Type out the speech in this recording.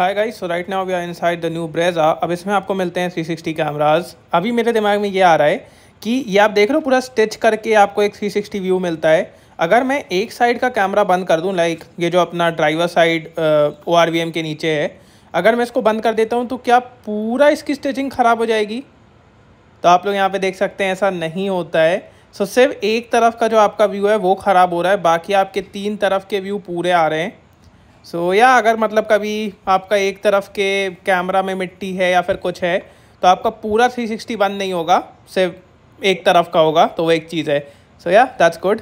hi guys so right now we are inside the new Brezza अब इसमें आपको मिलते हैं 360 कैमराज अभी मेरे दिमाग में ये आ रहा है कि ये आप देख रहे हो पूरा स्टिच करके आपको एक 360 व्यू मिलता है अगर मैं एक साइड का कैमरा बंद कर दूं लाइक ये जो अपना ड्राइवर साइड ओ आर के नीचे है अगर मैं इसको बंद कर देता हूँ तो क्या पूरा इसकी स्टिचिंग ख़राब हो जाएगी तो आप लोग यहाँ पर देख सकते हैं ऐसा नहीं होता है सो सिर्फ एक तरफ का जो आपका व्यू है वो ख़राब हो रहा है बाकी आपके तीन तरफ के व्यू पूरे आ रहे हैं सो so, या अगर मतलब कभी आपका एक तरफ के कैमरा में मिट्टी है या फिर कुछ है तो आपका पूरा 360 बंद नहीं होगा सिर्फ एक तरफ का होगा तो वो एक चीज़ है सो या दैट्स गुड